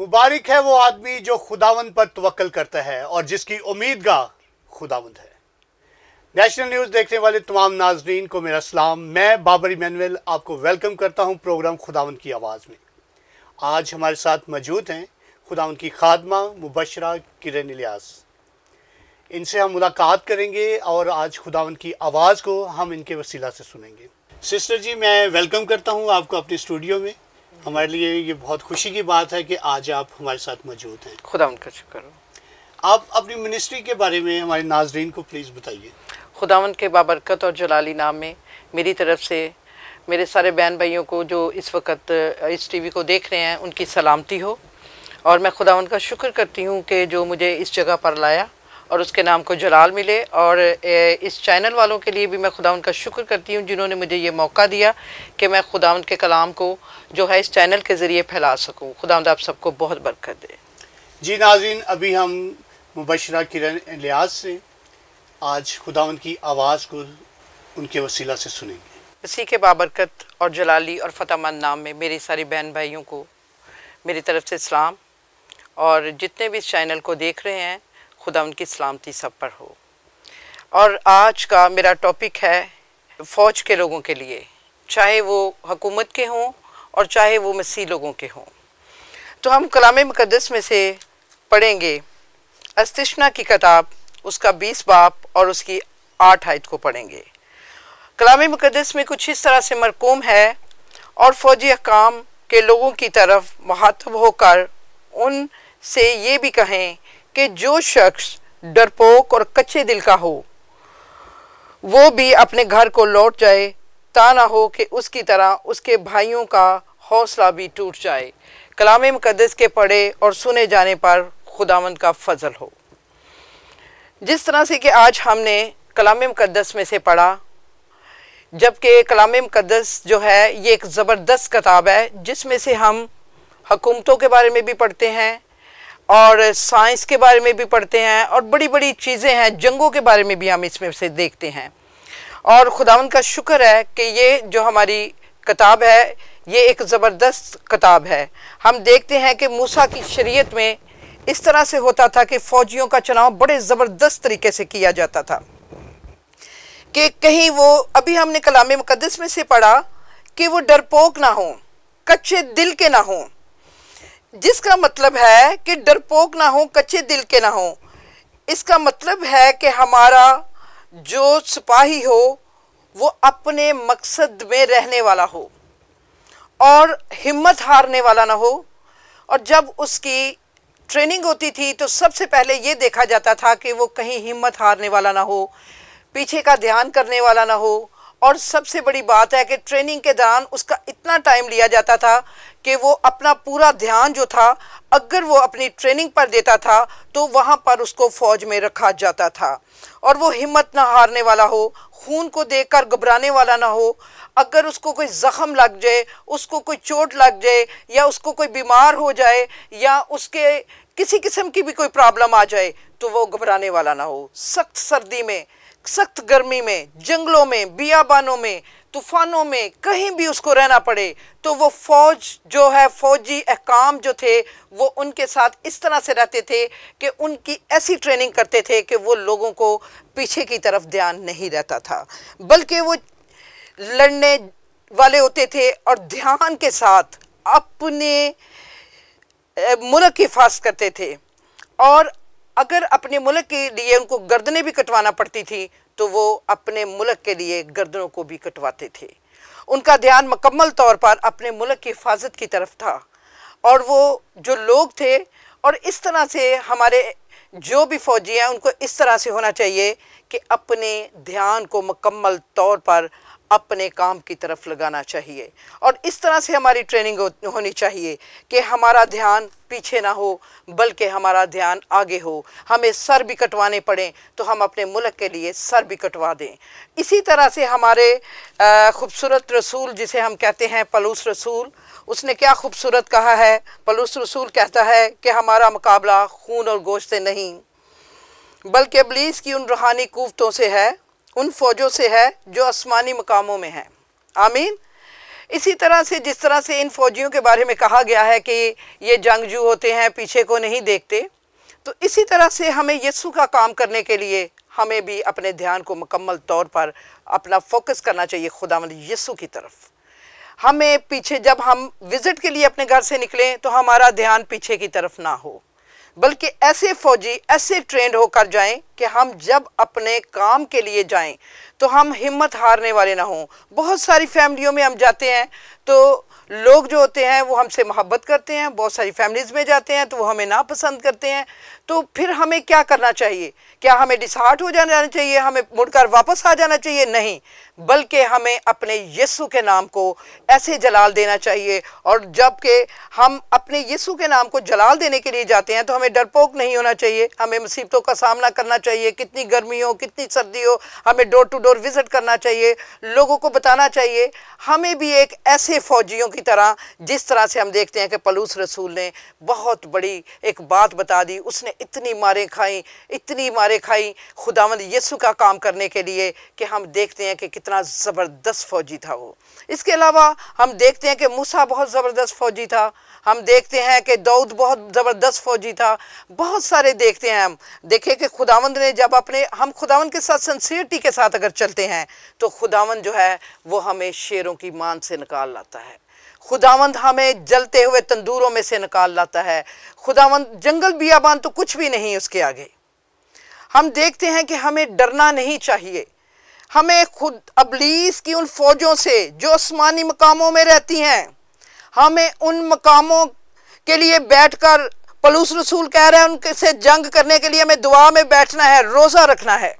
मुबारक है वो आदमी जो खुदावंद पर तवक्ल करता है और जिसकी उम्मीद गाह खुदावंद है नेशनल न्यूज़ देखने वाले तमाम नाजरीन को मेरा सलाम मैं बाबर मैनवेल आपको वेलकम करता हूं प्रोग्राम खुदावंद की आवाज़ में आज हमारे साथ मौजूद हैं खुदावंद की खादमा मुबशरा किरण इलियास इनसे हम मुलाकात करेंगे और आज खुदावंद की आवाज़ को हम इनके वसीला से सुनेंगे सिस्टर जी मैं वेलकम करता हूँ आपको अपने स्टूडियो में हमारे लिए ये बहुत खुशी की बात है कि आज आप हमारे साथ मौजूद हैं खुदा उनका शुक्र आप अपनी मिनिस्ट्री के बारे में हमारे नाजरीन को प्लीज़ बताइए खुदावंद के बाबरकत और जलाली नाम में मेरी तरफ से मेरे सारे बहन भाइयों को जो इस वक्त इस टीवी को देख रहे हैं उनकी सलामती हो और मैं खुदावंद का शुक्र करती हूँ कि जो मुझे इस जगह पर लाया और उसके नाम को जलाल मिले और इस चैनल वालों के लिए भी मैं खुदा उनका शुक्र करती हूँ जिन्होंने मुझे ये मौका दिया कि मैं खुदा उनके कलाम को जो है इस चैनल के ज़रिए फैला सकूँ खुदा आप सबको बहुत बरकत दे जी नाजिन अभी हम मुबशरा किरण लिहाज से आज खुदा की आवाज़ को उनके वसीला से सुनेंगे इसी के बाबरकत और जलाली और फतेहमंद नाम में मेरी सारी बहन भाइयों को मेरी तरफ से सलाम और जितने भी इस चैनल को देख रहे हैं खुदा उनकी सलामती सब पर हो और आज का मेरा टॉपिक है फ़ौज के लोगों के लिए चाहे वो हुकूमत के हों और चाहे वो मसीह लोगों के हों तो हम कलाम मुकदस में से पढ़ेंगे अस्तिष्णा की किताब उसका बीस बाप और उसकी आठ आयत को पढ़ेंगे कलाम मुकदस में कुछ इस तरह से मरकूम है और फौजी अकाम के लोगों की तरफ महातब होकर उन से ये भी कहें कि जो शख्स डरपोक और कच्चे दिल का हो वो भी अपने घर को लौट जाए ताना हो कि उसकी तरह उसके भाइयों का हौसला भी टूट जाए कलाम मुकदस के पढ़े और सुने जाने पर खुदावंद का फजल हो जिस तरह से कि आज हमने कलाम मुकदस में से पढ़ा जबकि कलाम मुकदस जो है ये एक ज़बरदस्त किताब है जिसमें से हम हकूमतों के बारे में भी पढ़ते हैं और साइंस के बारे में भी पढ़ते हैं और बड़ी बड़ी चीज़ें हैं जंगों के बारे में भी हम इसमें से देखते हैं और खुदावन का शुक्र है कि ये जो हमारी किताब है ये एक ज़बरदस्त किताब है हम देखते हैं कि मूसा की शरीयत में इस तरह से होता था कि फ़ौजियों का चुनाव बड़े ज़बरदस्त तरीके से किया जाता था कि कहीं वो अभी हमने कलाम मुकदस में से पढ़ा कि वो डरपोक ना हो कच्चे दिल के ना हो जिसका मतलब है कि डरपोक ना हो कच्चे दिल के ना हो इसका मतलब है कि हमारा जो सिपाही हो वो अपने मकसद में रहने वाला हो और हिम्मत हारने वाला ना हो और जब उसकी ट्रेनिंग होती थी तो सबसे पहले ये देखा जाता था कि वो कहीं हिम्मत हारने वाला ना हो पीछे का ध्यान करने वाला ना हो और सबसे बड़ी बात है कि ट्रेनिंग के दौरान उसका इतना टाइम लिया जाता था कि वो अपना पूरा ध्यान जो था अगर वो अपनी ट्रेनिंग पर देता था तो वहाँ पर उसको फौज में रखा जाता था और वो हिम्मत ना हारने वाला हो खून को देखकर घबराने वाला ना हो अगर उसको कोई ज़ख़म लग जाए उसको कोई चोट लग जाए या उसको कोई बीमार हो जाए या उसके किसी किस्म की भी कोई प्रॉब्लम आ जाए तो वो घबराने वाला ना हो सख्त सर्दी में सख्त गर्मी में जंगलों में बियाबानों में तूफानों में कहीं भी उसको रहना पड़े तो वो फौज जो है फौजी अहकाम जो थे वो उनके साथ इस तरह से रहते थे कि उनकी ऐसी ट्रेनिंग करते थे कि वो लोगों को पीछे की तरफ ध्यान नहीं रहता था बल्कि वो लड़ने वाले होते थे और ध्यान के साथ अपने मुल्क की हिफाज करते थे और अगर अपने मुल्क के लिए उनको गर्दनें भी कटवाना पड़ती थी तो वो अपने मुल्क के लिए गर्दनों को भी कटवाते थे उनका ध्यान मकम्मल तौर पर अपने मुल्क की हिफाजत की तरफ था और वो जो लोग थे और इस तरह से हमारे जो भी फ़ौजी हैं उनको इस तरह से होना चाहिए कि अपने ध्यान को मकम्मल तौर पर अपने काम की तरफ लगाना चाहिए और इस तरह से हमारी ट्रेनिंग हो, होनी चाहिए कि हमारा ध्यान पीछे ना हो बल्कि हमारा ध्यान आगे हो हमें सर भी कटवाने पड़े तो हम अपने मुल्क के लिए सर भी कटवा दें इसी तरह से हमारे खूबसूरत रसूल जिसे हम कहते हैं पलूस रसूल उसने क्या खूबसूरत कहा है पलूस रसूल कहता है कि हमारा मुकाबला खून और गोश्त से नहीं बल्कि अबलीस की उन रूहानी कुवतों से है उन फौजों से है जो आसमानी मकामों में हैं आमीन इसी तरह से जिस तरह से इन फौजियों के बारे में कहा गया है कि ये जंगजू होते हैं पीछे को नहीं देखते तो इसी तरह से हमें यस्सु का काम करने के लिए हमें भी अपने ध्यान को मुकम्मल तौर पर अपना फोकस करना चाहिए खुदा यस्सु की तरफ हमें पीछे जब हम विज़िट के लिए अपने घर से निकलें तो हमारा ध्यान पीछे की तरफ ना हो बल्कि ऐसे फ़ौजी ऐसे ट्रेंड होकर जाएं कि हम जब अपने काम के लिए जाएं तो हम हिम्मत हारने वाले ना हों बहुत सारी फैमिलियों में हम जाते हैं तो लोग जो होते हैं वो हमसे मोहब्बत करते हैं बहुत सारी फैमिलीज़ में जाते हैं तो वो हमें नापसंद करते हैं तो फिर हमें क्या करना चाहिए क्या हमें डिसहार्ट हो जाना चाहिए हमें मुड़कर वापस आ जाना चाहिए नहीं बल्कि हमें अपने यस्सु के नाम को ऐसे जलाल देना चाहिए और जबकि हम अपने यस्सु के नाम को जलाल देने के लिए जाते हैं तो हमें डरपोक नहीं होना चाहिए हमें मुसीबतों का सामना करना चाहिए चाहिए कितनी गर्मी हो कितनी सर्दी हो हमें डोर टू डोर विज़िट करना चाहिए लोगों को बताना चाहिए हमें भी एक ऐसे फ़ौजियों की तरह जिस तरह से हम देखते हैं कि पलूस रसूल ने बहुत बड़ी एक बात बता दी उसने इतनी मारें खाई इतनी मारें खाई खुदावंद यसु का काम करने के लिए कि हम देखते हैं कि कितना ज़बरदस्त फ़ौजी था वो इसके अलावा हम देखते हैं कि मूसा बहुत ज़बरदस्त फ़ौजी था हम देखते हैं कि दाऊद बहुत ज़बरदस्त फ़ौजी था बहुत सारे देखते हैं हम देखें कि खुदावंद ने जब अपने हम खुदावन के साथ सिंसियरिटी के साथ अगर चलते हैं तो खुदावन जो है वो हमें शेरों की मान से निकाल लाता है खुदावंद हमें जलते हुए तंदूरों में से निकाल लाता है खुदावंद जंगल बियाबान तो कुछ भी नहीं उसके आगे हम देखते हैं कि हमें डरना नहीं चाहिए हमें खुद अबलीस की उन फौजों से जो आसमानी मकामों में रहती हैं हमें उन मकामों के लिए बैठकर पलूस रसूल कह रहे हैं उनके से जंग करने के लिए हमें दुआ में बैठना है रोज़ा रखना है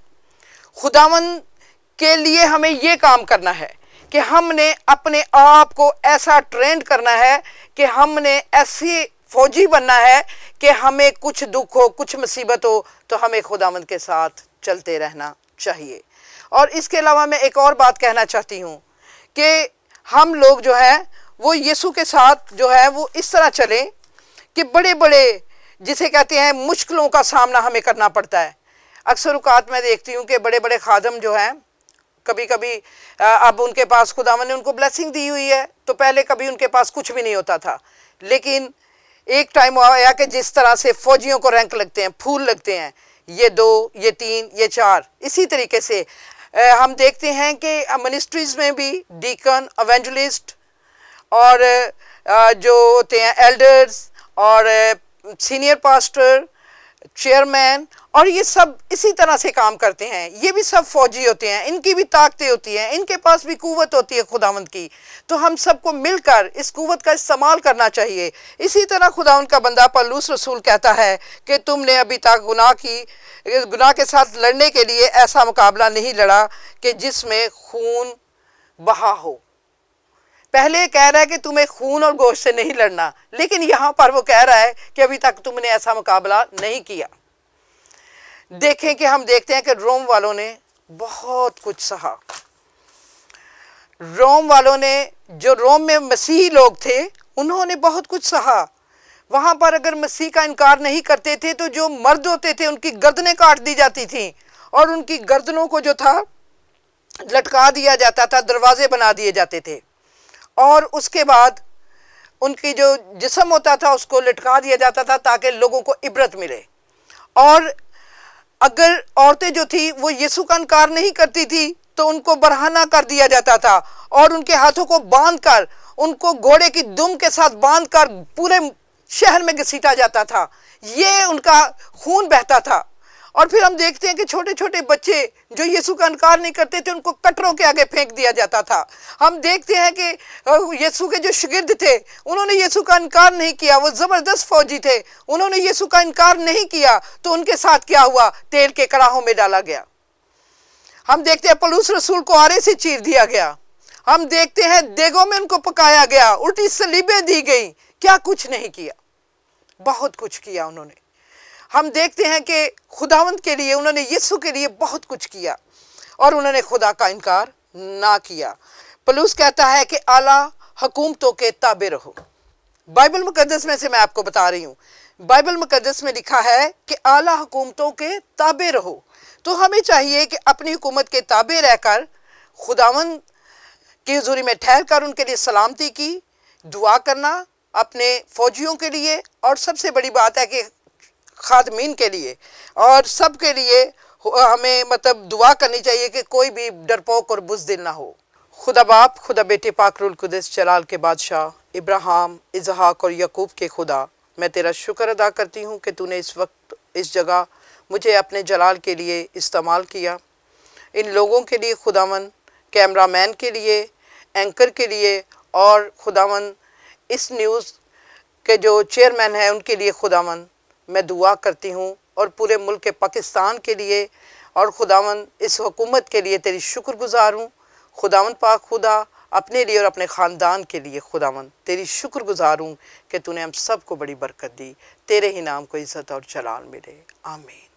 खुदावन के लिए हमें ये काम करना है कि हमने अपने आप को ऐसा ट्रेंड करना है कि हमने ऐसी फौजी बनना है कि हमें कुछ दुख हो कुछ मुसीबत हो तो हमें खुदावंद के साथ चलते रहना चाहिए और इसके अलावा मैं एक और बात कहना चाहती हूँ कि हम लोग जो हैं वो यीशु के साथ जो है वो इस तरह चलें कि बड़े बड़े जिसे कहते हैं मुश्किलों का सामना हमें करना पड़ता है अक्सर उकात मैं देखती हूँ कि बड़े बड़े खादम जो हैं कभी कभी अब उनके पास खुदावन ने उनको ब्लेसिंग दी हुई है तो पहले कभी उनके पास कुछ भी नहीं होता था लेकिन एक टाइम आया कि जिस तरह से फौजियों को रैंक लगते हैं फूल लगते हैं ये दो ये तीन ये चार इसी तरीके से हम देखते हैं कि मिनिस्ट्रीज़ में भी डीकन अवेंजलिस्ट और जो होते हैं एल्डर्स और सीनियर पास्टर चेयरमैन और ये सब इसी तरह से काम करते हैं ये भी सब फौजी होते हैं इनकी भी ताकतें होती हैं इनके पास भी कुवत होती है खुदावंद की तो हम सबको मिलकर इस कुवत का इस्तेमाल करना चाहिए इसी तरह खुदावंद का बंदा पलूस रसूल कहता है कि तुमने अभी तक गुनाह की गुनाह के साथ लड़ने के लिए ऐसा मुकाबला नहीं लड़ा कि जिसमें खून बहा हो पहले कह रहा है कि तुम्हें खून और गोश्त से नहीं लड़ना लेकिन यहां पर वो कह रहा है कि अभी तक तुमने ऐसा मुकाबला नहीं किया देखें कि हम देखते हैं कि रोम वालों ने बहुत कुछ सहा रोम वालों ने जो रोम में मसीह लोग थे उन्होंने बहुत कुछ सहा वहां पर अगर मसीह का इनकार नहीं करते थे तो जो मर्द होते थे उनकी गर्दनें काट दी जाती थी और उनकी गर्दनों को जो था लटका दिया जाता था दरवाजे बना दिए जाते थे और उसके बाद उनकी जो जिसम होता था उसको लटका दिया जाता था ताकि लोगों को इबरत मिले और अगर औरतें जो थी वो यीशु का इनकार नहीं करती थी तो उनको बरहाना कर दिया जाता था और उनके हाथों को बांध कर उनको घोड़े की दुम के साथ बांध कर पूरे शहर में घसीटा जाता था ये उनका खून बहता था और फिर हम देखते हैं कि छोटे छोटे बच्चे जो यीशु का इनकार नहीं करते थे उनको कटरों के आगे फेंक दिया जाता था हम देखते हैं कि यीशु के जो शिगिर्द थे उन्होंने यीशु का इनकार नहीं किया वो ज़बरदस्त फौजी थे उन्होंने यीशु का इनकार नहीं किया तो उनके साथ क्या हुआ तेल के कड़ाहों में डाला गया हम देखते हैं पलूस रसूल को आरे से चीर दिया गया हम देखते हैं देगों में उनको पकाया गया उल्टी सलीबें दी गई क्या कुछ नहीं किया बहुत कुछ किया उन्होंने हम देखते हैं कि खुदावंत के लिए उन्होंने यीशु के लिए बहुत कुछ किया और उन्होंने खुदा का इनकार ना किया पलूस कहता है कि आला हुकूमतों के ताबे रहो बाइबल मुकदस में से मैं आपको बता रही हूँ बाइबल मुकदस में लिखा है कि आला हुकूमतों के ताबे रहो तो हमें चाहिए कि अपनी हुकूमत के ताबे रहकर खुदावन की हजूरी में ठहर कर उनके लिए सलामती की दुआ करना अपने फौजियों के लिए और सबसे बड़ी बात है कि खादमीन के लिए और सब के लिए हमें मतलब दुआ करनी चाहिए कि कोई भी डरपोक और बुजदिल ना हो खुदा बाप खुदा बेटे पाकरुल कुदस जलाल के बादशाह इब्राहम इजहाक और यकूब के खुदा मैं तेरा शुक्र अदा करती हूँ कि तूने इस वक्त इस जगह मुझे अपने जलाल के लिए इस्तेमाल किया इन लोगों के लिए खुदावन कैमरामैन के लिए एंकर के लिए और खुदावन इस न्यूज़ के जो चेयरमैन हैं उनके लिए खुदावन मैं दुआ करती हूँ और पूरे मुल्क पाकिस्तान के लिए और खुदावन इस हुकूमत के लिए तेरी शुक्रगुजार हूँ खुदावन पाक खुदा अपने लिए और अपने ख़ानदान के लिए खुदावन तेरी शुक्रगुजार हूँ कि तूने हम सबको बड़ी बरकत दी तेरे ही नाम को इज़्ज़त और जलाल मिले आमीन